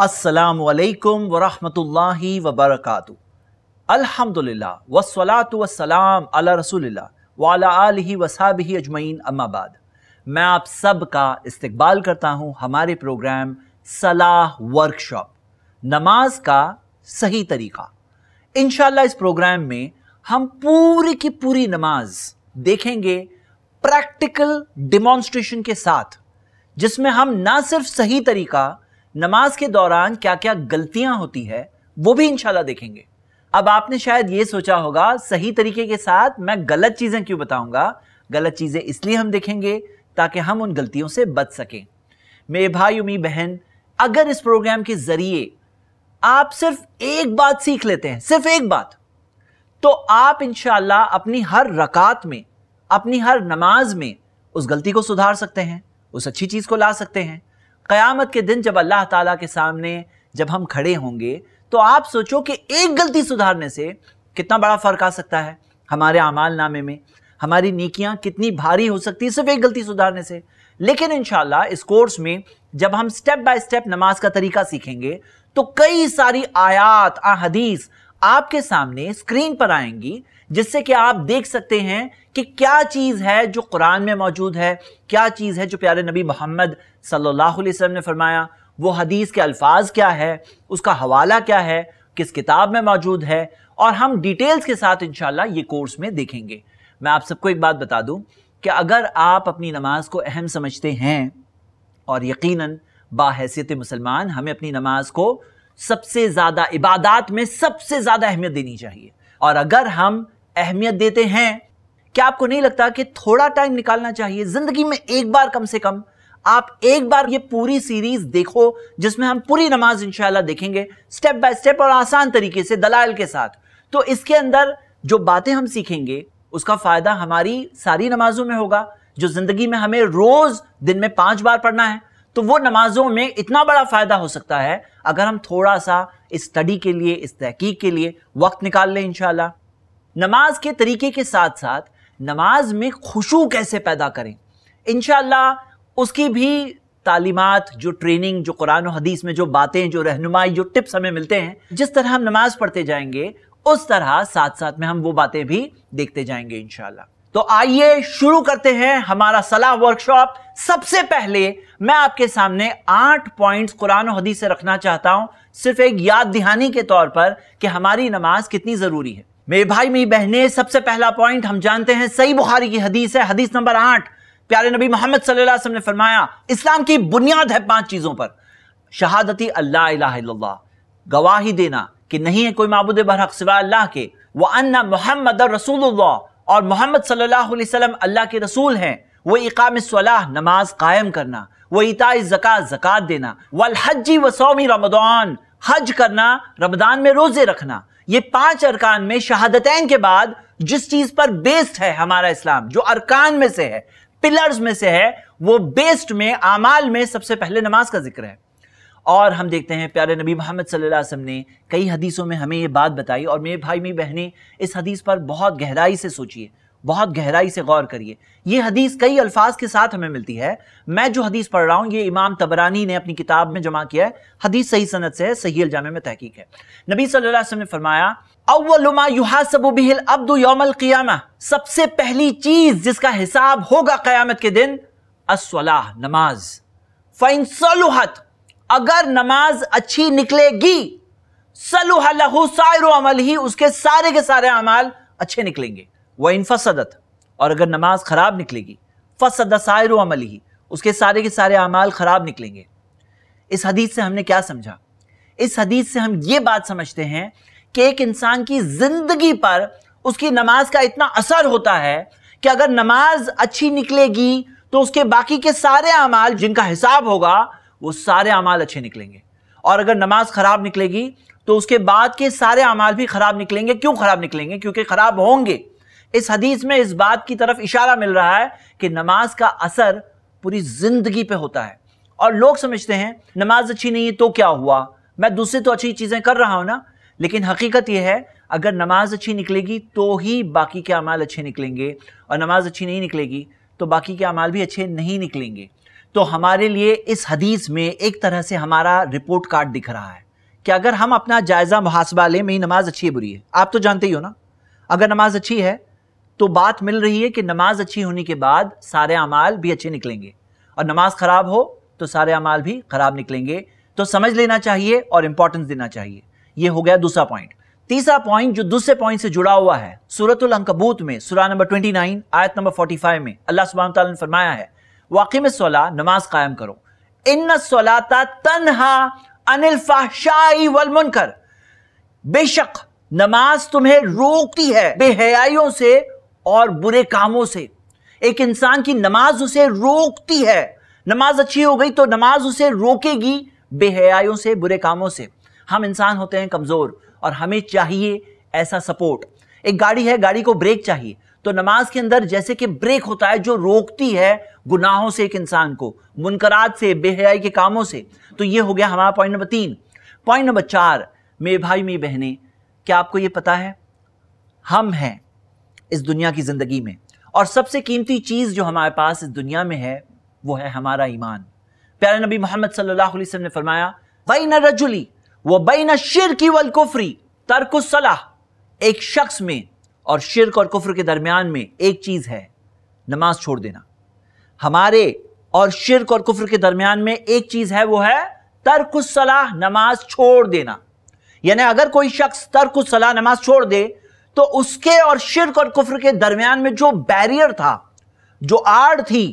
असलकम वरहमल वबरक अलहमदिल्ला वसलात वसलाम अला रसोल्ला वाला वसाब ही अजमैन अम्माबाद मैं आप सब का इस्तकबाल करता हूँ हमारे प्रोग्राम सलाह वर्कशॉप नमाज का सही तरीक़ा इनशाला इस प्रोग्राम में हम पूरी की पूरी नमाज देखेंगे प्रैक्टिकल डिमॉन्स्ट्रेशन के साथ जिसमें हम ना सिर्फ सही तरीका नमाज के दौरान क्या क्या गलतियां होती है वो भी इंशाल्लाह देखेंगे अब आपने शायद ये सोचा होगा सही तरीके के साथ मैं गलत चीज़ें क्यों बताऊंगा गलत चीज़ें इसलिए हम देखेंगे ताकि हम उन गलतियों से बच सकें मेरे भाई उम्मीद बहन अगर इस प्रोग्राम के ज़रिए आप सिर्फ एक बात सीख लेते हैं सिर्फ एक बात तो आप इनशाला अपनी हर रकात में अपनी हर नमाज में उस गलती को सुधार सकते हैं उस अच्छी चीज़ को ला सकते हैं क़यामत के दिन जब अल्लाह ताला के सामने जब हम खड़े होंगे तो आप सोचो कि एक गलती सुधारने से कितना बड़ा फ़र्क आ सकता है हमारे अमाल नामे में हमारी नीकियां कितनी भारी हो सकती है सिर्फ एक गलती सुधारने से लेकिन इंशाल्लाह इस कोर्स में जब हम स्टेप बाय स्टेप नमाज का तरीका सीखेंगे तो कई सारी आयात अहदीस आपके सामने स्क्रीन पर आएंगी जिससे कि आप देख सकते हैं कि क्या चीज़ है जो कुरान में मौजूद है क्या चीज़ है जो प्यारे नबी मोहम्मद सल्लल्लाहु अलैहि वसल्लम ने फरमाया वो हदीस के अल्फाज क्या है उसका हवाला क्या है किस किताब में मौजूद है और हम डिटेल्स के साथ इंशाल्लाह ये कोर्स में देखेंगे मैं आप सबको एक बात बता दूं कि अगर आप अपनी नमाज को अहम समझते हैं और यकीनन बाहसीत मुसलमान हमें अपनी नमाज को सबसे ज़्यादा इबादत में सबसे ज़्यादा अहमियत देनी चाहिए और अगर हम अहमियत देते हैं क्या आपको नहीं लगता कि थोड़ा टाइम निकालना चाहिए ज़िंदगी में एक बार कम से कम आप एक बार ये पूरी सीरीज़ देखो जिसमें हम पूरी नमाज इंशाल्लाह देखेंगे स्टेप बाय स्टेप और आसान तरीके से दलाल के साथ तो इसके अंदर जो बातें हम सीखेंगे उसका फ़ायदा हमारी सारी नमाजों में होगा जो ज़िंदगी में हमें रोज़ दिन में पांच बार पढ़ना है तो वो नमाजों में इतना बड़ा फ़ायदा हो सकता है अगर हम थोड़ा सा इस स्टडी के लिए इस तहकीक के लिए वक्त निकाल लें इन नमाज के तरीके के साथ साथ नमाज में खुशू कैसे पैदा करें इन उसकी भी तालीमत जो ट्रेनिंग जो कुरान और हदीस में जो बातें जो रहनुमाई जो टिप्स हमें मिलते हैं जिस तरह हम नमाज पढ़ते जाएंगे उस तरह साथ साथ में हम वो बातें भी देखते जाएंगे इनशाला तो आइए शुरू करते हैं हमारा सलाह वर्कशॉप सबसे पहले मैं आपके सामने आठ पॉइंट्स कुरान और हदीस से रखना चाहता हूं सिर्फ एक याद दिहानी के तौर पर कि हमारी नमाज कितनी ज़रूरी है मेरे भाई मेरी बहनें सबसे पहला पॉइंट हम जानते हैं सही बुखारी की हदीस है हदीस नंबर आठ प्यारे नबी मोहम्मद सल्लल्लाहु अलैहि वसल्लम ने फरमाया इस्लाम की बुनियाद है पांच चीज़ों पर शहादती अल्लाह गवाही देना कि नहीं है कोई मबूद बरहक सिवा अल्लाह के वह अन्ना मोहम्मद रसूलुल्लाह और मोहम्मद सल्लल्लाहु अलैहि वसल्लम अल्लाह के रसूल हैं वो इकाम सलाह नमाज कायम करना वो इता ज़क़ा ज़क़़त देना वल हज्जी व सौमी रमदान हज करना रमदान में रोज़े रखना ये पांच अरकान में शहादतें के बाद जिस चीज़ पर बेस्ड है हमारा इस्लाम जो अरकान में से है पिलर्स में से है वो बेस्ड में आमाल में सबसे पहले नमाज का जिक्र है और हम देखते हैं प्यारे नबी मोहम्मद सल्लल्लाहु अलैहि वसल्लम ने कई हदीसों में हमें ये बात बताई और मेरे भाई मेरी बहनें इस हदीस पर बहुत गहराई से सोचिए बहुत गहराई से गौर करिए यह हदीस कई अल्फाज के साथ हमें मिलती है मैं जो हदीस पढ़ रहा हूं ये इमाम तबरानी ने अपनी किताब में जमा किया है हदीस सही सनत से है सही जामे में तहकीक है नबी सल्लल्लाहु अलैहि वसल्लम ने फरमाया अव्वलुमा युहासबु बिहिल अब्दु यौमल क़ियामा सबसे पहली चीज जिसका हिसाब होगा क़यामत के दिन असलाह नमाज फ़ैन सलुहत अगर नमाज अच्छी निकलेगी सलहू सायर अमल ही उसके सारे के सारे अमाल अच्छे निकलेंगे वह इन फसदत और अगर नमाज खराब निकलेगी फसद सायर अमल ही उसके सारे के सारे अमाल खराब निकलेंगे इस हदीस से हमने क्या समझा इस हदीस से हम ये बात समझते हैं कि एक इंसान की ज़िंदगी पर उसकी नमाज का इतना असर होता है कि अगर नमाज अच्छी निकलेगी तो उसके बाकी के सारे अमाल जिनका हिसाब होगा वो सारे अमाल अच्छे निकलेंगे और अगर नमाज ख़राब निकलेगी तो उसके बाद के सारे अमाल भी ख़राब निकलेंगे क्यों ख़राब निकलेंगे क्योंकि ख़राब होंगे इस हदीस में इस बात की तरफ इशारा मिल रहा है कि नमाज का असर पूरी ज़िंदगी पे होता है और लोग समझते हैं नमाज अच्छी नहीं है तो क्या हुआ मैं दूसरी तो अच्छी चीज़ें कर रहा हूँ ना लेकिन हकीकत यह है अगर नमाज अच्छी निकलेगी तो ही बाकी के अमाल अच्छे निकलेंगे और नमाज अच्छी नहीं निकलेगी तो बाकी के अमाल भी अच्छे नहीं निकलेंगे तो हमारे लिए इस हदीस में एक तरह से हमारा रिपोर्ट कार्ड दिख रहा है कि अगर हम अपना जायज़ा मुहासबा लें मेरी नमाज अच्छी है बुरी है आप तो जानते ही हो ना अगर नमाज अच्छी है तो बात मिल रही है कि नमाज अच्छी होने के बाद सारे अमाल भी अच्छे निकलेंगे और नमाज ख़राब हो तो सारे अमाल भी ख़राब निकलेंगे तो समझ लेना चाहिए और इंपॉर्टेंस देना चाहिए यह हो गया दूसरा पॉइंट तीसरा पॉइंट जो दूसरे पॉइंट से जुड़ा हुआ है सूरत अंकबूत में सुरान नंबर नाइन आयत नंबर फाइव में अल्लाह सुबह ने फरमाया है वाक़ में सोला नमाज कायम करो इन सोलाता तनहा अनिल फाशाई वलमुनकर बेशक नमाज तुम्हें रोकती है बेहयाइयों से और बुरे कामों से एक इंसान की नमाज उसे रोकती है नमाज अच्छी हो गई तो नमाज उसे रोकेगी बेहयाइयों से बुरे कामों से हम इंसान होते हैं कमज़ोर और हमें चाहिए ऐसा सपोर्ट एक गाड़ी है गाड़ी को ब्रेक चाहिए तो नमाज के अंदर जैसे कि ब्रेक होता है जो रोकती है गुनाहों से एक इंसान को मुनकरात से बेहयाई के कामों से तो ये हो गया हमारा पॉइंट नंबर तीन पॉइंट नंबर चार मेरे भाई मेरी बहने क्या आपको ये पता है हम हैं इस दुनिया की ज़िंदगी में और सबसे कीमती चीज़ जो हमारे पास इस दुनिया में है वो है हमारा ईमान प्यारे नबी मोहम्मद सल्लल्लाहु अलैहि वसल्लम ने फरमाया बई न रजुली वो बई न शिर की वल कुफरी तर्क सलाह एक शख्स में और शिरक और कुफर के दरमियान में एक चीज़ है नमाज छोड़ देना हमारे और शिरक और कुफर के दरमियान में एक चीज़ है वो है तर्क सलाह नमाज छोड़ देना यानी अगर कोई शख्स तर्क सलाह नमाज छोड़ दे तो उसके और शिरक और कुफर के दरमियान में जो बैरियर था जो आड़ थी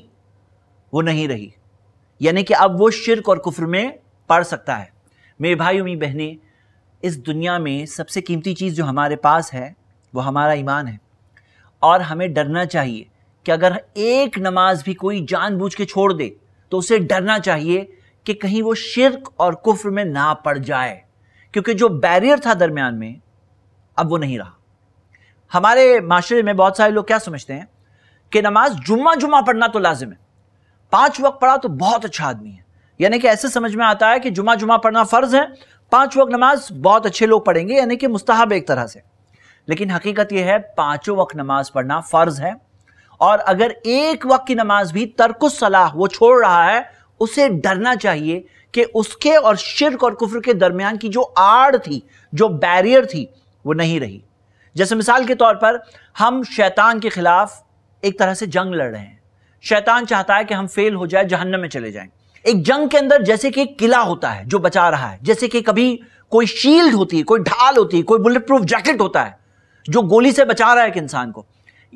वो नहीं रही यानी कि अब वो शिरक और कुफर में पढ़ सकता है मेरे भाई उमी बहनें इस दुनिया में सबसे कीमती चीज़ जो हमारे पास है वो हमारा ईमान है और हमें डरना चाहिए कि अगर एक नमाज भी कोई जानबूझ के छोड़ दे तो उसे डरना चाहिए कि कहीं वो शिरक और कुफ्र में ना पड़ जाए क्योंकि जो बैरियर था दरमियान में अब वो नहीं रहा हमारे माशरे में बहुत सारे लोग क्या समझते हैं कि नमाज जुम्मा जुम्मा पढ़ना तो लाजिम है पांच वक्त पढ़ा तो बहुत अच्छा आदमी है यानी कि ऐसे समझ में आता है कि जुमा जुम्मा पढ़ना फ़र्ज़ है पांच वक्त नमाज बहुत अच्छे लोग पढ़ेंगे यानी कि मुस्ताहब एक तरह से लेकिन हकीकत यह है पांचों वक्त नमाज पढ़ना फ़र्ज है और अगर एक वक्त की नमाज भी तर्क सलाह वो छोड़ रहा है उसे डरना चाहिए कि उसके और शिरक और कुफर के दरमियान की जो आड़ थी जो बैरियर थी वो नहीं रही जैसे मिसाल के तौर पर हम शैतान के ख़िलाफ़ एक तरह से जंग लड़ रहे हैं शैतान चाहता है कि हम फेल हो जाए जहन्नम में चले जाएं एक जंग के अंदर जैसे कि एक किला होता है जो बचा रहा है जैसे कि कभी कोई शील्ड होती है कोई ढाल होती है कोई बुलेट प्रूफ जैकेट होता है जो गोली से बचा रहा है एक इंसान को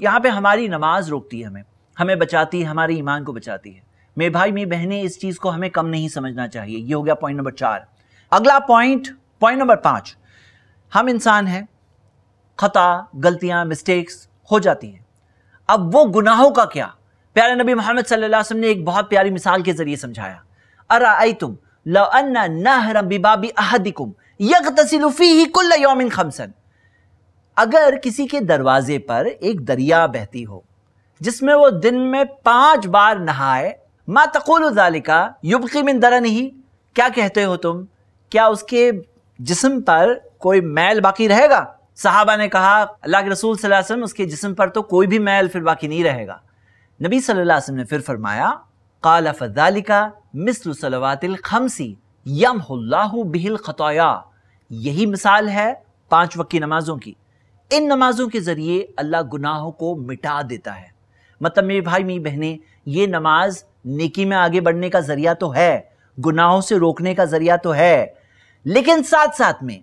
यहाँ पे हमारी नमाज रोकती है हमें हमें बचाती है हमारे ईमान को बचाती है मे भाई मेरी बहनें इस चीज़ को हमें कम नहीं समझना चाहिए ये हो गया पॉइंट नंबर चार अगला पॉइंट पॉइंट नंबर पाँच हम इंसान हैं खता गलतियाँ मिस्टेक्स हो जाती हैं अब वो गुनाहों का क्या प्यारे नबी मोहम्मद सल्लल्लाहु अलैहि वसल्लम ने एक बहुत प्यारी मिसाल के जरिए समझाया अरा आई तुम लन्ना नहरम बिबाबी अहदिकुम यग तसिलुफी ही कुल्ला यौमिन खमसन अगर किसी के दरवाजे पर एक दरिया बहती हो जिसमें वो दिन में पांच बार नहाए मा तकुलजालिका युबकी मिन दरन ही क्या कहते हो तुम क्या उसके जिस्म पर कोई मैल बाकी रहेगा साहबा ने कहा अल्लाह के रसूल वसल्लम उसके जिस्म पर तो कोई भी मैल फिर बाकी नहीं रहेगा नबी सल्लल्लाहु अलैहि वसल्लम ने फिर फरमाया काला फ़ालिका मिसल सलवातिल खमसी यम बिहिल ख़तोया यही मिसाल है पांच वक्त की नमाज़ों की इन नमाज़ों के ज़रिए अल्लाह गुनाहों को मिटा देता है मतलब मेरे भाई मेरी बहनें ये नमाज नेकी में आगे बढ़ने का ज़रिया तो है गुनाहों से रोकने का ज़रिया तो है लेकिन साथ साथ में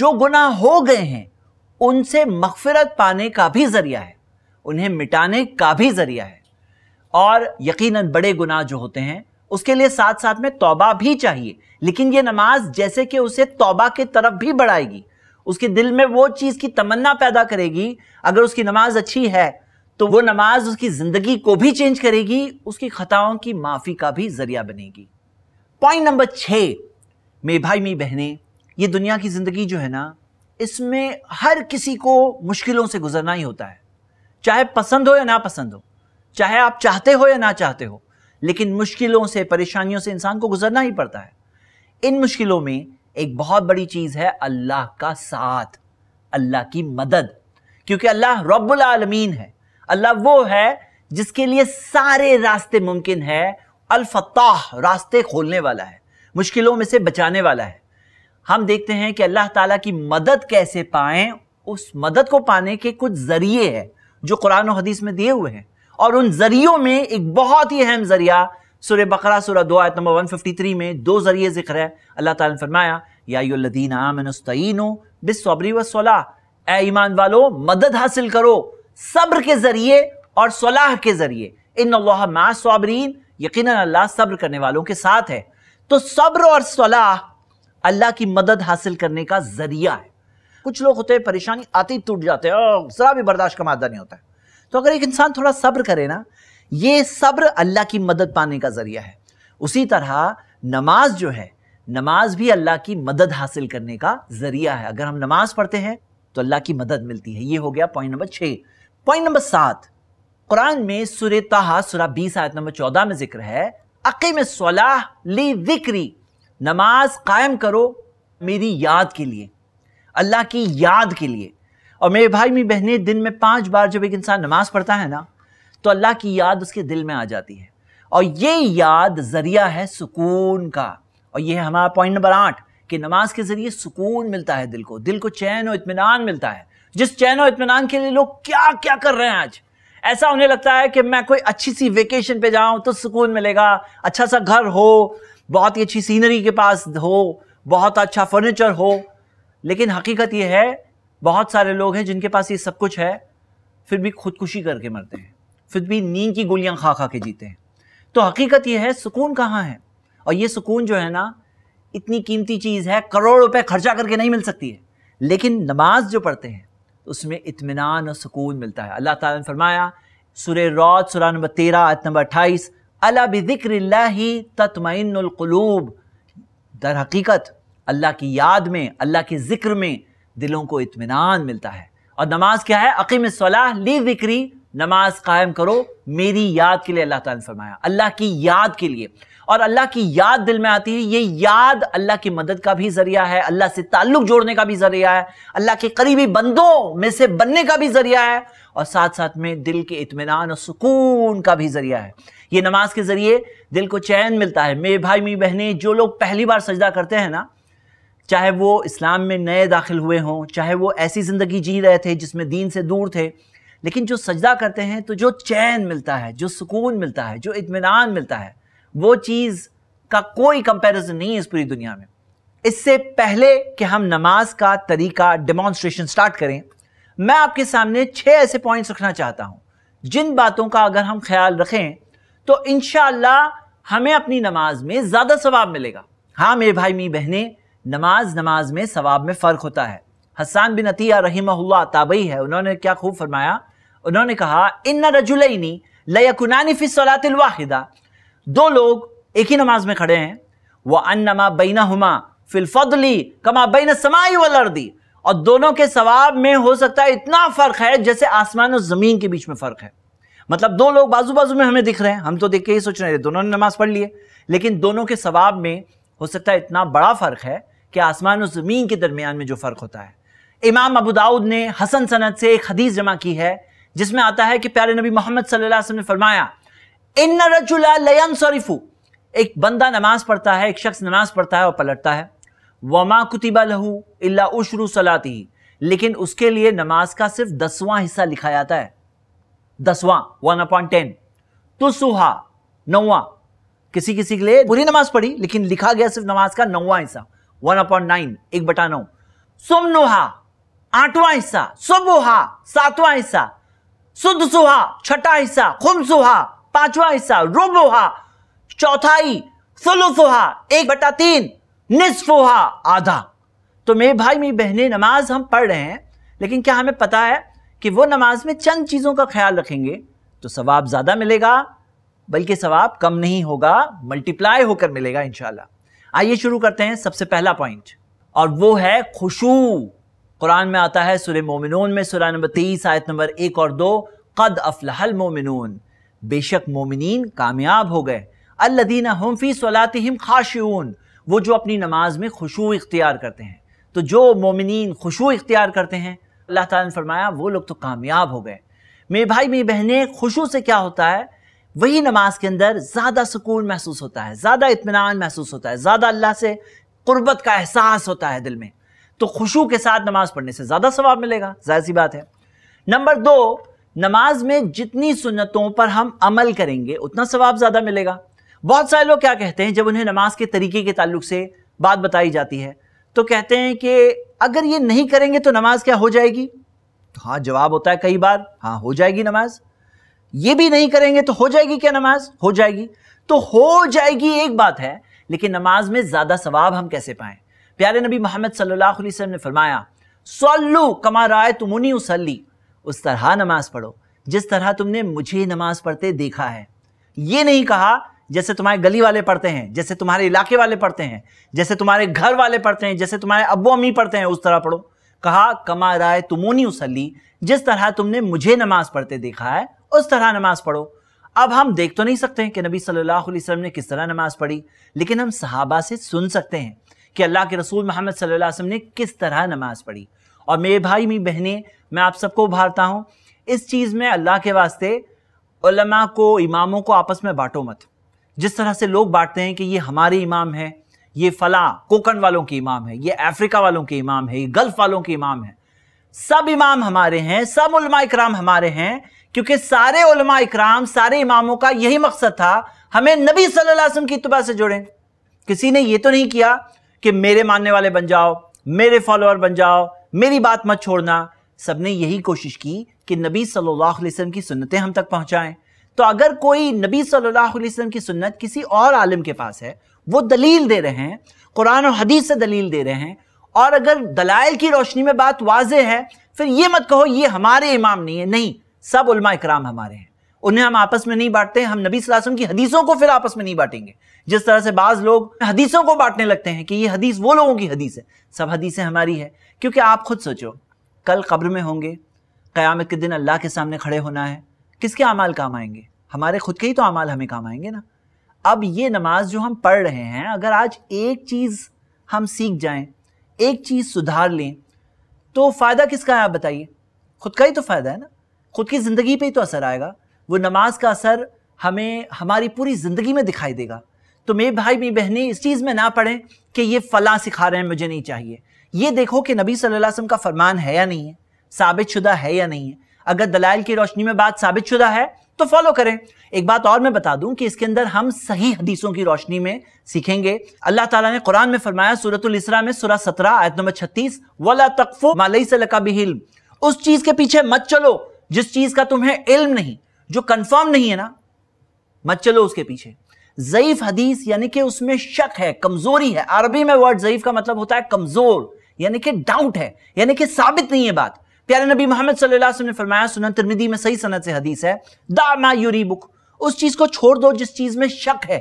जो गुनाह हो गए हैं उनसे मगफरत पाने का भी ज़रिया है उन्हें मिटाने का भी ज़रिया है और यकीनन बड़े गुनाह जो होते हैं उसके लिए साथ साथ में तौबा भी चाहिए लेकिन ये नमाज जैसे कि उसे तौबा की तरफ भी बढ़ाएगी उसके दिल में वो चीज़ की तमन्ना पैदा करेगी अगर उसकी नमाज अच्छी है तो वो नमाज उसकी ज़िंदगी को भी चेंज करेगी उसकी ख़ताओं की माफ़ी का भी ज़रिया बनेगी पॉइंट नंबर छ मेरे भाई मेरी बहनें ये दुनिया की ज़िंदगी जो है ना इसमें हर किसी को मुश्किलों से गुजरना ही होता है चाहे पसंद हो या ना पसंद हो चाहे आप चाहते हो या ना चाहते हो लेकिन मुश्किलों से परेशानियों से इंसान को गुजरना ही पड़ता है इन मुश्किलों में एक बहुत बड़ी चीज है अल्लाह का साथ अल्लाह की मदद क्योंकि अल्लाह रब्बुल आलमीन है अल्लाह वो है जिसके लिए सारे रास्ते मुमकिन है अलफताह रास्ते खोलने वाला है मुश्किलों में से बचाने वाला है हम देखते हैं कि अल्लाह ताला की मदद कैसे पाए उस मदद को पाने के कुछ जरिए हैं जो कुरान और हदीस में दिए हुए हैं और उन जरियों में एक बहुत ही अहम जरिया सुर बकरा सुर दो आयत नंबर 153 में दो जरिए जिक्र है अल्लाह ताला ने फरमाया यादीन आमनस्तैन वसला ए ईमान वालो मदद हासिल करो सब्र के ज़रिए और सलाह के ज़रिए इन मा यकीन अल्लाह सब्र करने वालों के साथ है तो सब्र और सलाह अल्लाह की मदद हासिल करने का ज़रिया है कुछ लोग होते हैं परेशानी आती टूट जाते हैं और ज़रा भी बर्दाश्त का मादा नहीं होता है तो अगर एक इंसान थोड़ा सब्र करे ना ये सब्र अल्लाह की मदद पाने का ज़रिया है उसी तरह नमाज जो है नमाज भी अल्लाह की मदद हासिल करने का ज़रिया है अगर हम नमाज पढ़ते हैं तो अल्लाह की मदद मिलती है ये हो गया पॉइंट नंबर छः पॉइंट नंबर सात कुरान में सुर तहा सुरा बीस आयत नंबर चौदह में जिक्र है अकीम सलाह ली विक्री नमाज कायम करो मेरी याद के लिए अल्लाह की याद के लिए और मेरे भाई मेरी बहनें दिन में पांच बार जब एक इंसान नमाज पढ़ता है ना तो अल्लाह की याद उसके दिल में आ जाती है और ये याद ज़रिया है सुकून का और ये हमारा पॉइंट नंबर आठ कि नमाज के ज़रिए सुकून मिलता है दिल को दिल को चैन और इतमान मिलता है जिस चैन और इतमान के लिए लोग क्या क्या कर रहे हैं आज ऐसा उन्हें लगता है कि मैं कोई अच्छी सी वेकेशन पे जाऊं तो सुकून मिलेगा अच्छा सा घर हो बहुत ही अच्छी सीनरी के पास हो बहुत अच्छा फर्नीचर हो लेकिन हकीकत यह है बहुत सारे लोग हैं जिनके पास ये सब कुछ है फिर भी खुदकुशी करके मरते हैं फिर भी नींद की गोलियां खा खा के जीते हैं तो हकीकत यह है सुकून कहाँ है और ये सुकून जो है ना इतनी कीमती चीज़ है करोड़ रुपए खर्चा करके नहीं मिल सकती है लेकिन नमाज जो पढ़ते हैं उसमें इतमान और सुकून मिलता है अल्लाह ताला ने फरमाया सुर रौद सुरा नंबर तेरह आयत नंबर अट्ठाईस अला बिक्र ही दर हकीकत अल्लाह की याद में अल्लाह के ज़िक्र में दिलों को इतमान मिलता है और नमाज क्या है अकीम सलाह ली बिक्री नमाज कायम करो मेरी याद के लिए अल्लाह ताला ने फरमाया अल्लाह की याद के लिए और अल्लाह की याद दिल में आती है ये याद अल्लाह की मदद का भी जरिया है अल्लाह से ताल्लुक जोड़ने का भी जरिया है अल्लाह के करीबी बंदों में से बनने का भी जरिया है और साथ साथ में दिल के इतमान और सुकून का भी जरिया है ये नमाज के ज़रिए दिल को चैन मिलता है मेरे भाई मेरी बहनें जो लोग पहली बार सजदा करते हैं ना चाहे वो इस्लाम में नए दाखिल हुए हों चाहे वो ऐसी ज़िंदगी जी रहे थे जिसमें दीन से दूर थे लेकिन जो सजदा करते हैं तो जो चैन मिलता है जो सुकून मिलता है जो इतमान मिलता है वो चीज़ का कोई कंपैरिजन नहीं है इस पूरी दुनिया में इससे पहले कि हम नमाज का तरीका डेमॉन्स्ट्रेशन स्टार्ट करें मैं आपके सामने छः ऐसे पॉइंट्स रखना चाहता हूँ जिन बातों का अगर हम ख्याल रखें तो इन हमें अपनी नमाज में ज़्यादा सवाब मिलेगा हाँ मेरे भाई मेरी बहनें नमाज नमाज में सवाब में फ़र्क होता है हसान बिन अतिया रही ताबई है उन्होंने क्या खूब फरमाया उन्होंने कहा इन रजुलनी लयकुनानी फिस सलातिल वाहिदा दो लोग एक ही नमाज में खड़े हैं वह अन्नमा बैना हुमा फिलफली कमा बैन समाई वर्दी और दोनों के सवाब में हो सकता है इतना फ़र्क है जैसे आसमान और ज़मीन के बीच में फ़र्क है मतलब दो लोग बाजू बाजू में हमें दिख रहे हैं हम तो देख के ही सोच रहे थे दोनों ने नमाज पढ़ ली है लेकिन दोनों के सवाब में हो सकता है इतना बड़ा फ़र्क है कि आसमान और ज़मीन के दरमियान में जो फ़र्क होता है इमाम अबू दाऊद ने हसन सनद से एक हदीस जमा की है जिसमें आता है कि प्यारे नबी मोहम्मद ने फरमाया एक बंदा नमाज पढ़ता है एक शख्स नमाज पढ़ता है और पलटता है वमा कुतिबा लहू इल्ला उशरू सलाती लेकिन उसके लिए नमाज का सिर्फ दसवां हिस्सा लिखा जाता है दसवां वन अपॉइंट टेन तो सुहा नौवा किसी किसी के लिए पूरी नमाज पढ़ी लेकिन लिखा गया सिर्फ नमाज का नौवा हिस्सा वन अपॉइंट नाइन एक बटा नौ सुमनोहा आठवां हिस्सा सुबोहा सातवां हिस्सा शुद्ध सुहा छठा हिस्सा खुम सुहा पांचवा हिस्सा रुबुहा चौथाई सुलुसुहा एक बटा तीन निसफुहा आधा तो मेरे भाई मेरी बहने नमाज हम पढ़ रहे हैं लेकिन क्या हमें पता है कि वो नमाज में चंद चीज़ों का ख्याल रखेंगे तो सवाब ज़्यादा मिलेगा बल्कि सवाब कम नहीं होगा मल्टीप्लाई होकर मिलेगा इंशाल्लाह आइए शुरू करते हैं सबसे पहला पॉइंट और वो है खुशू कुरान में आता है सुर मोमिनून में सुरह नंबर तेईस आयत नंबर एक और दो कद अफलहल मोमिनून बेशक मोमिन कामयाब हो गए अल्लदीना हम फी सलातम खाशून वो जो अपनी नमाज में खुशू इख्तियार करते हैं तो जो मोमिन खुशू इख्तियार करते हैं अल्लाह ताला ने फरमाया वो लोग तो कामयाब हो गए मेरे भाई मेरी बहनें खुशू से क्या होता है वही नमाज के अंदर ज़्यादा सुकून महसूस होता है ज़्यादा इतमान महसूस होता है ज़्यादा अल्लाह से क़ुरबत का एहसास होता है दिल में तो खुशू के साथ नमाज पढ़ने से ज़्यादा सवाब मिलेगा जाहिर सी बात है नंबर दो नमाज में जितनी सुन्नतों पर हम अमल करेंगे उतना सवाब ज़्यादा मिलेगा बहुत सारे लोग क्या कहते हैं जब उन्हें नमाज के तरीके के ताल्लुक से बात बताई जाती है तो कहते हैं कि अगर ये नहीं करेंगे तो नमाज क्या हो जाएगी तो हाँ जवाब होता है कई बार हाँ हो जाएगी नमाज ये भी नहीं करेंगे तो हो जाएगी क्या नमाज हो जाएगी तो हो जाएगी एक बात है लेकिन नमाज में ज़्यादा सवाब हम कैसे पाएं प्यारे नबी मोहम्मद सल्लल्लाहु अलैहि वसल्लम ने फरमाया सल्लू कमा राय तुमुनी उसली उस तरह नमाज पढ़ो जिस तरह तुमने मुझे नमाज पढ़ते देखा है ये नहीं कहा जैसे तुम्हारे गली वाले पढ़ते हैं जैसे तुम्हारे इलाके वाले पढ़ते हैं जैसे तुम्हारे घर वाले पढ़ते हैं जैसे तुम्हारे अबू अम्मी पढ़ते हैं उस तरह पढ़ो कहा कमा राय तुमोनी उसली जिस तरह तुमने मुझे नमाज पढ़ते देखा है उस तरह नमाज पढ़ो अब हम देख तो नहीं सकते कि नबी सल्लल्लाहु अलैहि वसल्लम ने किस तरह नमाज पढ़ी लेकिन हम सहाबा से सुन सकते हैं कि अल्लाह के रसूल मोहम्मद सल्लल्लाहु अलैहि वसल्लम ने किस तरह नमाज़ पढ़ी और मेरे भाई मेरी बहनें मैं आप सबको उभारता हूँ इस चीज़ में अल्लाह के वास्ते उलमा को इमामों को आपस में बांटो मत जिस तरह से लोग बांटते हैं कि ये हमारे इमाम है ये फला कोकन वालों के इमाम है ये अफ्रीका वालों के इमाम है ये गल्फ वालों के इमाम है सब इमाम हमारे हैं सब उलमा इकराम हमारे हैं क्योंकि सारे उलमा इकराम सारे इमामों का यही मकसद था हमें नबी सल्लल्लाहु अलैहि वसल्लम की इतबा से जोड़ें किसी ने ये तो नहीं किया कि मेरे मानने वाले बन जाओ मेरे फॉलोअर बन जाओ मेरी बात मत छोड़ना सब ने यही कोशिश की कि नबी सल्लल्लाहु अलैहि वसल्लम की सुन्नतें हम तक पहुंचाएं तो अगर कोई नबी सल्लल्लाहु अलैहि वसल्लम की सुन्नत किसी और आलिम के पास है वो दलील दे रहे हैं कुरान और हदीस से दलील दे रहे हैं और अगर दलाइल की रोशनी में बात वाज है फिर ये मत कहो ये हमारे इमाम नहीं है नहीं सब उलमा इकराम हमारे हैं उन्हें हम आपस में नहीं बांटते हम नबी सलासम की हदीसों को फिर आपस में नहीं बांटेंगे जिस तरह से बाज़ लोग हदीसों को बांटने लगते हैं कि ये हदीस वो लोगों की हदीस है सब हदीसें हमारी है क्योंकि आप खुद सोचो कल कब्र में होंगे क़यामत के दिन अल्लाह के सामने खड़े होना है किसके अमाल काम आएंगे हमारे खुद के ही तो अमाल हमें काम आएंगे ना अब ये नमाज जो हम पढ़ रहे हैं अगर आज एक चीज़ हम सीख जाएं एक चीज़ सुधार लें तो फ़ायदा किसका है आप बताइए खुद का ही तो फ़ायदा है ना खुद की ज़िंदगी पे ही तो असर आएगा वो नमाज का असर हमें हमारी पूरी ज़िंदगी में दिखाई देगा तो मेरे भाई मेरी बहनें इस चीज़ में ना पढ़ें कि ये फ़ला सिखा रहे हैं मुझे नहीं चाहिए ये देखो कि नबी सल्लल्लाहु अलैहि वसल्लम का फरमान है या नहीं है साबित शुदा है या नहीं है अगर दलाइल की रोशनी में बात साबित शुदा है तो फॉलो करें एक बात और मैं बता दूं कि इसके अंदर हम सही हदीसों की रोशनी में सीखेंगे अल्लाह ताला ने कुरान में फरमाया सूरतरा इसरा में सूरह सत्रह आयत नंबर छत्तीस वला तकफो मालई सलका बिहिल उस चीज़ के पीछे मत चलो जिस चीज़ का तुम्हें इल्म नहीं जो कंफर्म नहीं है ना मत चलो उसके पीछे जयीफ हदीस यानी कि उसमें शक है कमजोरी है अरबी में वर्ड जयीफ का मतलब होता है कमजोर यानी कि डाउट है यानी कि साबित नहीं है बात प्यारे नबी मोहम्मद सल्लल्लाहु अलैहि वसल्लम ने फरमाया सुनन तिरमिदी में सही सनत से हदीस है दा मा यूरी बुक उस चीज को छोड़ दो जिस चीज में शक है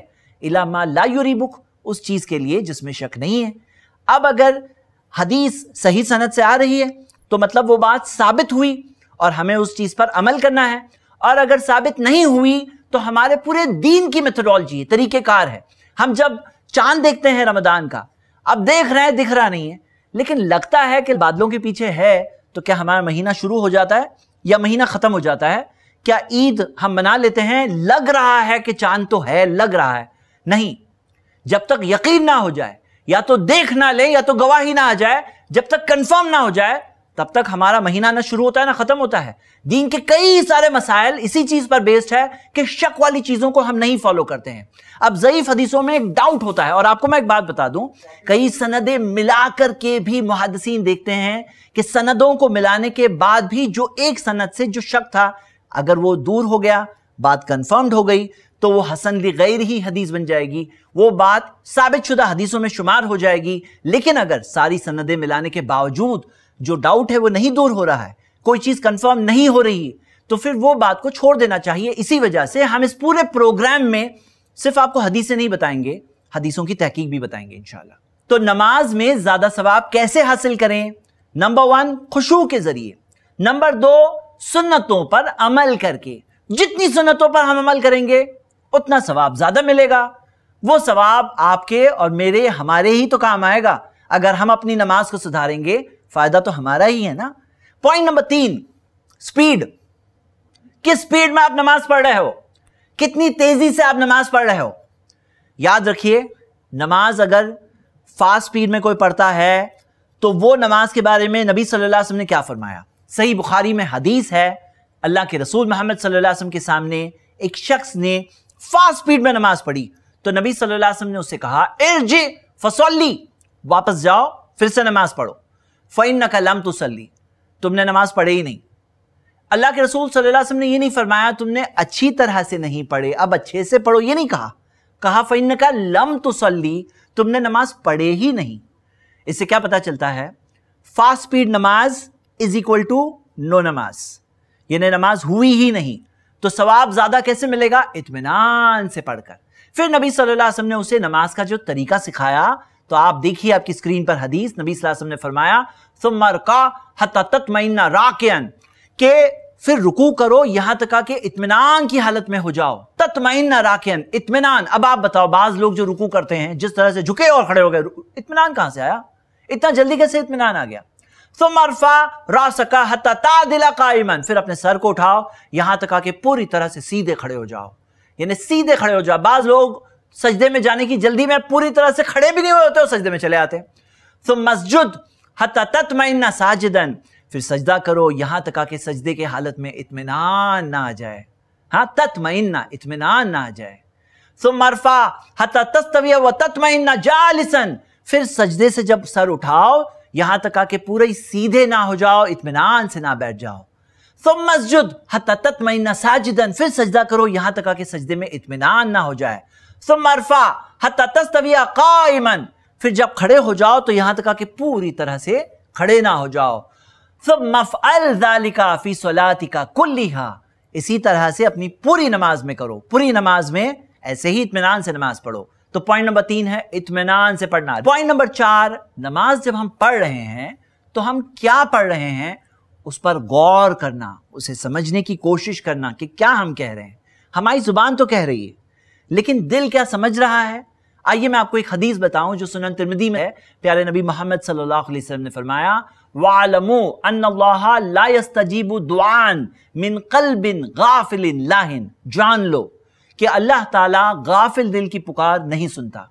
इला मा ला यूरी बुक उस चीज के लिए जिसमें शक नहीं है अब अगर हदीस सही सनत से आ रही है तो मतलब वो बात साबित हुई और हमें उस चीज पर अमल करना है और अगर साबित नहीं हुई तो हमारे पूरे दीन की मेथडोलॉजी है तरीक़ेकार है हम जब चांद देखते हैं रमदान का अब देख रहे हैं दिख रहा नहीं है लेकिन लगता है कि बादलों के पीछे है तो क्या हमारा महीना शुरू हो जाता है या महीना ख़त्म हो जाता है क्या ईद हम मना लेते हैं लग रहा है कि चांद तो है लग रहा है नहीं जब तक यकीन ना हो जाए या तो देख ना ले या तो गवाही ना आ जाए जब तक कंफर्म ना हो जाए तब तक हमारा महीना ना शुरू होता है ना ख़त्म होता है दीन के कई सारे मसाइल इसी चीज़ पर बेस्ड है कि शक वाली चीज़ों को हम नहीं फॉलो करते हैं अब ज़यीफ़ हदीसों में एक डाउट होता है और आपको मैं एक बात बता दूं कई सनदे मिला करके के भी मुहादसिन देखते हैं कि सनदों को मिलाने के बाद भी जो एक सनद से जो शक था अगर वो दूर हो गया बात कन्फर्म्ड हो गई तो वो हसन ली गैर ही हदीस बन जाएगी वो बात साबित शुदा हदीसों में शुमार हो जाएगी लेकिन अगर सारी सनदें मिलाने के बावजूद जो डाउट है वो नहीं दूर हो रहा है कोई चीज़ कंफर्म नहीं हो रही तो फिर वो बात को छोड़ देना चाहिए इसी वजह से हम इस पूरे प्रोग्राम में सिर्फ आपको हदीसें नहीं बताएंगे हदीसों की तहकीक भी बताएंगे इंशाल्लाह तो नमाज में ज़्यादा सवाब कैसे हासिल करें नंबर वन खुशू के ज़रिए नंबर दो सुन्नतों पर अमल करके जितनी सुन्नतों पर हम अमल करेंगे उतना सवाब ज़्यादा मिलेगा वो सवाब आपके और मेरे हमारे ही तो काम आएगा अगर हम अपनी नमाज को सुधारेंगे फायदा तो हमारा ही है ना पॉइंट नंबर तीन स्पीड किस स्पीड में आप नमाज पढ़ रहे हो कितनी तेजी से आप नमाज पढ़ रहे हो याद रखिए नमाज अगर फास्ट स्पीड में कोई पढ़ता है तो वो नमाज के बारे में नबी सल्लल्लाहु अलैहि वसल्लम ने क्या फरमाया सही बुखारी में हदीस है अल्लाह के रसूल मोहम्मद सल्लल्लाहु अलैहि वसल्लम के सामने एक शख्स ने फास्ट स्पीड में नमाज पढ़ी तो नबी सल्लल्लाहु अलैहि वसल्लम ने उससे कहा जे फसौली वापस जाओ फिर से नमाज पढ़ो फ़ैन नकलम तुसली तुमने नमाज पढ़े ही नहीं अल्लाह के रसूल सल्लल्लाहु अलैहि वसल्लम ने ये नहीं फरमाया तुमने अच्छी तरह से नहीं पढ़े अब अच्छे से पढ़ो ये नहीं कहा कहा फ़ैन का लम तो तुमने नमाज पढ़े ही नहीं इससे क्या पता चलता है फास्ट स्पीड नमाज इज इक्वल टू नो नमाज यानी नमाज हुई ही नहीं तो सवाब ज़्यादा कैसे मिलेगा इतमान से पढ़कर फिर नबी सल्लल्लाहु अलैहि वसल्लम ने उसे नमाज का जो तरीका सिखाया तो आप देखिए आपकी स्क्रीन पर हदीस नबी वसल्लम ने फरमाया सुमर का के फिर रुकू करो यहां तक आके इतमान की हालत में हो जाओ तत्मैन ना इतमान अब आप बताओ बाज लोग जो रुकू करते हैं जिस तरह से झुके और खड़े हो गए इतमान कहां से आया इतना जल्दी कैसे इतमान आ गया सुमरफा रासका हता दिला कायमन फिर अपने सर को उठाओ यहां तक आके पूरी तरह से सीधे खड़े हो जाओ यानी सीधे खड़े हो जाओ बाज लोग सजदे में जाने की जल्दी में पूरी तरह से खड़े भी नहीं हुए होते हो सजदे में चले आते तो मस्जिद हतत साजिदन फिर सजदा करो यहां तक आके सजदे के हालत में इतमान ना आ जाए हाँ तत्मइन्ना इतमान ना आ जाए सो तो मरफा हता हतस्तविया व तत्मइन्ना जालिसन फिर सजदे से जब सर उठाओ यहां तक आके पूरे सीधे ना हो जाओ इतमान से ना बैठ जाओ सो तो मस्जिद हतत महीना साजिदन फिर सजदा करो यहां तक आके सजदे में इतमान ना हो जाए सुमरफा तस्तविया कायमन फिर जब खड़े हो जाओ तो यहां तक कि पूरी तरह से खड़े ना हो जाओ सब मफ़अलिका फ़ी सलातिका कुल्लिहा इसी तरह से अपनी पूरी नमाज में करो पूरी नमाज में ऐसे ही इतमान से नमाज पढ़ो तो पॉइंट नंबर तीन है इतमान से पढ़ना पॉइंट नंबर चार नमाज जब हम पढ़ रहे हैं तो हम क्या पढ़ रहे हैं उस पर गौर करना उसे समझने की कोशिश करना कि क्या हम कह रहे हैं हमारी जुबान तो कह रही है लेकिन दिल क्या समझ रहा है आइए मैं आपको एक हदीस बताऊं जो सुनन तिरमिदी में है प्यारे नबी मोहम्मद सल्लल्लाहु अलैहि वसल्लम ने फरमाया वालमु यस्तजीबु दुआन मिन कल्बिन गाफिलिन लाहिन जान लो कि अल्लाह ताला गाफिल दिल की पुकार नहीं सुनता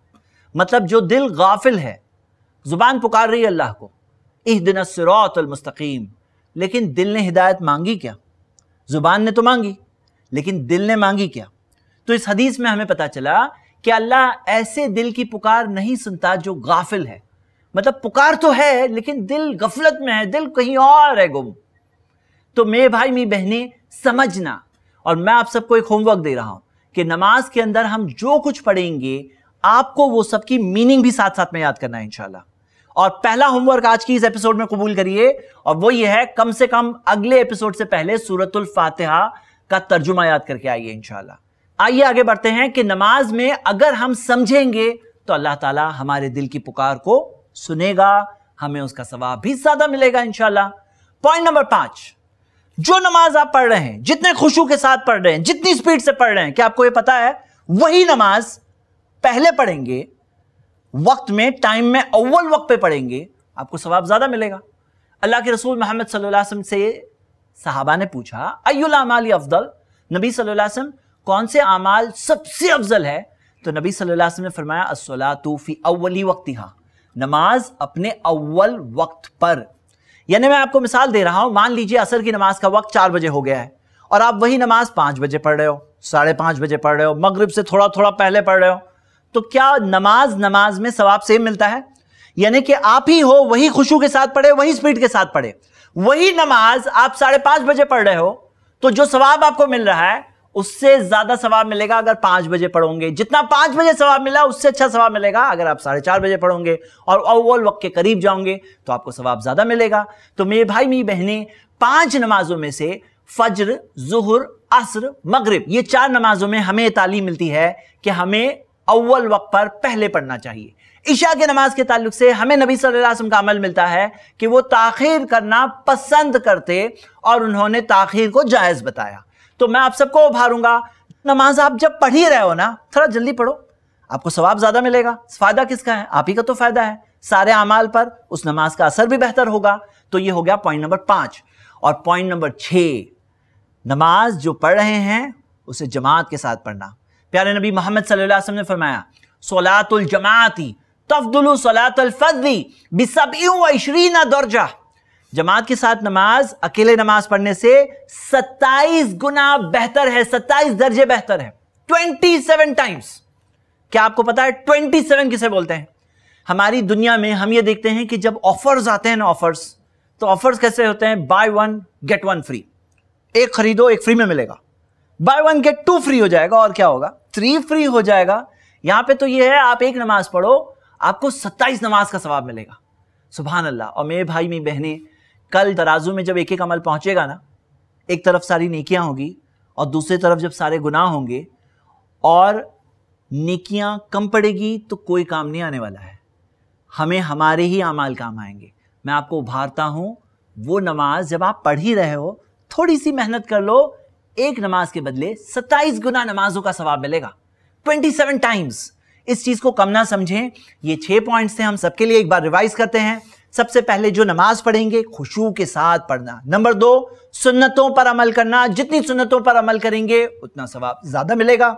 मतलब जो दिल गाफिल है जुबान पुकार रही है अल्लाह को इह दिन सिरातमस्तकीम लेकिन दिल ने हिदायत मांगी क्या जुबान ने तो मांगी लेकिन दिल ने मांगी क्या तो इस हदीस में हमें पता चला कि अल्लाह ऐसे दिल की पुकार नहीं सुनता जो गाफिल है मतलब पुकार तो है लेकिन दिल गफलत में है दिल कहीं और है गुम तो मे भाई मी बहने समझना और मैं आप सबको एक होमवर्क दे रहा हूं कि नमाज के अंदर हम जो कुछ पढ़ेंगे आपको वो सबकी मीनिंग भी साथ साथ में याद करना है इंशाल्लाह और पहला होमवर्क आज की इस एपिसोड में कबूल करिए और वो ये है कम से कम अगले एपिसोड से पहले सूरतुल फातिहा का तर्जुमा याद करके आइए इंशाल्लाह आइए आगे बढ़ते हैं कि नमाज में अगर हम समझेंगे तो अल्लाह ताला हमारे दिल की पुकार को सुनेगा हमें उसका सवाब भी ज्यादा मिलेगा इंशाला पॉइंट नंबर पांच जो नमाज आप पढ़ रहे हैं जितने खुशू के साथ पढ़ रहे हैं जितनी स्पीड से पढ़ रहे हैं क्या आपको यह पता है वही नमाज पहले पढ़ेंगे वक्त में टाइम में अव्वल वक्त पे पढ़ेंगे आपको सवाब ज़्यादा मिलेगा अल्लाह के रसूल मोहम्मद वसल्लम से सहाबा ने पूछा अयुलामाली अफदल नबी वसल्लम कौन से अमाल सबसे अफजल है तो नबी सल्लल्लाहु अलैहि वसल्लम ने फरमाया असलातू फी अव्वली वक्तिहा नमाज अपने अव्वल वक्त पर यानी मैं आपको मिसाल दे रहा हूं मान लीजिए असर की नमाज का वक्त चार बजे हो गया है और आप वही नमाज पांच बजे पढ़ रहे हो साढ़े पांच बजे पढ़ रहे हो मगरब से थोड़ा थोड़ा पहले पढ़ रहे हो तो क्या नमाज नमाज में सवाब सेम मिलता है यानी कि आप ही हो वही खुशू के साथ पढ़े वही स्पीड के साथ पढ़े वही नमाज आप साढ़े पांच बजे पढ़ रहे हो तो जो सवाब आपको मिल रहा है उससे ज्यादा सवाब मिलेगा अगर पांच बजे पढ़ोगे जितना पांच बजे सवाब मिला उससे अच्छा सवाब मिलेगा अगर आप साढ़े चार बजे पढ़ोगे और अव्वल वक्त के करीब जाओगे तो आपको सवाब ज्यादा मिलेगा तो मेरे भाई मेरी बहनें पांच नमाजों में से फज्र जुहर असर मगरिब ये चार नमाजों में हमें तालीम मिलती है कि हमें अव्वल वक्त पर पहले पढ़ना चाहिए ईशा के नमाज के ताल्लुक से हमें नबी सल्लल्लाहु अलैहि वसल्लम का अमल मिलता है कि वो ताखिर करना पसंद करते और उन्होंने ताखिर को जायज़ बताया तो मैं आप सबको उभारूंगा नमाज आप जब पढ़ ही रहे हो ना थोड़ा जल्दी पढ़ो आपको स्वाब ज़्यादा मिलेगा फ़ायदा किसका है आप ही का तो फ़ायदा है सारे अमाल पर उस नमाज का असर भी बेहतर होगा तो ये हो गया पॉइंट नंबर पांच और पॉइंट नंबर छ नमाज जो पढ़ रहे हैं उसे जमात के साथ पढ़ना प्यारे नबी मोहम्मद सल्लल्लाहु अलैहि वसल्लम ने फरमाया सोलातुल जमाती तफदुल सलातुल फजी बिसबी दर्जा जमात के साथ नमाज अकेले नमाज पढ़ने से 27 गुना बेहतर है 27 दर्जे बेहतर है 27 टाइम्स क्या आपको पता है 27 किसे बोलते हैं हमारी दुनिया में हम ये देखते हैं कि जब ऑफर्स आते हैं ना ऑफर्स तो ऑफर्स कैसे होते हैं buy one get one free एक खरीदो एक फ्री में मिलेगा buy one get two free हो जाएगा और क्या होगा थ्री फ्री हो जाएगा यहां पे तो ये है आप एक नमाज पढ़ो आपको सत्ताईस नमाज का सवाब मिलेगा सुबह अल्लाह और मेरे भाई मेरी बहनें कल तराजू में जब एक एक अमल पहुंचेगा ना एक तरफ सारी नेकियां होगी और दूसरी तरफ जब सारे गुनाह होंगे और नेकियां कम पड़ेगी तो कोई काम नहीं आने वाला है हमें हमारे ही अमाल काम आएंगे मैं आपको उभारता हूँ वो नमाज जब आप पढ़ ही रहे हो थोड़ी सी मेहनत कर लो एक नमाज के बदले सत्ताईस गुना नमाजों का सवाब मिलेगा ट्वेंटी सेवन टाइम्स इस चीज़ को कम ना समझें ये छह पॉइंट्स थे हम सबके लिए एक बार रिवाइज करते हैं सबसे पहले जो नमाज पढ़ेंगे खुशू के साथ पढ़ना नंबर दो सुन्नतों पर अमल करना जितनी सुन्नतों पर अमल करेंगे उतना सवाब ज़्यादा मिलेगा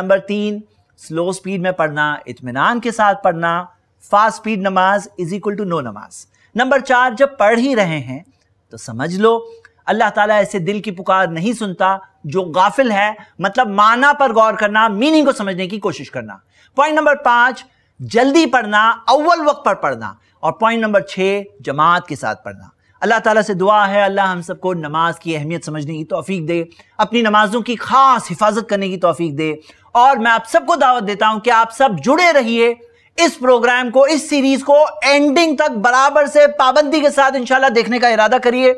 नंबर तीन स्लो स्पीड में पढ़ना इतमान के साथ पढ़ना फास्ट स्पीड नमाज इज इक्वल टू नो नमाज नंबर चार जब पढ़ ही रहे हैं तो समझ लो अल्लाह ताला ऐसे दिल की पुकार नहीं सुनता जो गाफिल है मतलब माना पर गौर करना मीनिंग को समझने की कोशिश करना पॉइंट नंबर पांच जल्दी पढ़ना अव्वल वक्त पर पढ़ना और पॉइंट नंबर छः जमात के साथ पढ़ना अल्लाह ताला से दुआ है अल्लाह हम सबको नमाज की अहमियत समझने की तौफीक दे अपनी नमाज़ों की ख़ास हिफाजत करने की तौफीक दे और मैं आप सबको दावत देता हूँ कि आप सब जुड़े रहिए इस प्रोग्राम को इस सीरीज को एंडिंग तक बराबर से पाबंदी के साथ इंशाल्लाह देखने का इरादा करिए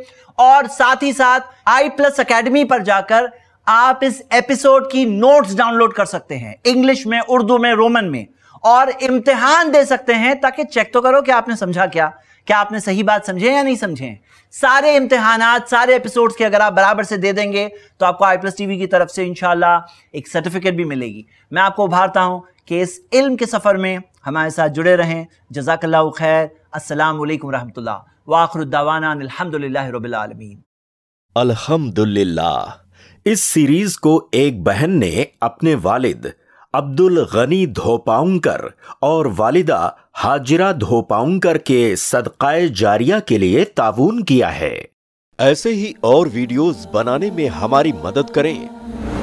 और साथ ही साथ आई प्लस अकेडमी पर जाकर आप इस एपिसोड की नोट्स डाउनलोड कर सकते हैं इंग्लिश में उर्दू में रोमन में और इम्तिहान दे सकते हैं ताकि चेक तो करो कि आपने समझा क्या क्या आपने सही बात समझे या नहीं समझे सारे इम्तिहान सारे एपिसोड्स के अगर आप बराबर से दे देंगे तो आपको आई प्लस टीवी की तरफ से इनशाला एक सर्टिफिकेट भी मिलेगी मैं आपको उभारता हूँ कि इस इल्म के सफ़र में हमारे साथ जुड़े रहें जजाकल्ला खैर अस्सलाम वालेकुम वाखरुद्दावाना इस सीरीज को एक बहन ने अपने वालिद अब्दुल गनी धोपाउंकर और वालिदा हाजिरा धोपाउंकर के सदकाए जारिया के लिए ताउन किया है ऐसे ही और वीडियोस बनाने में हमारी मदद करें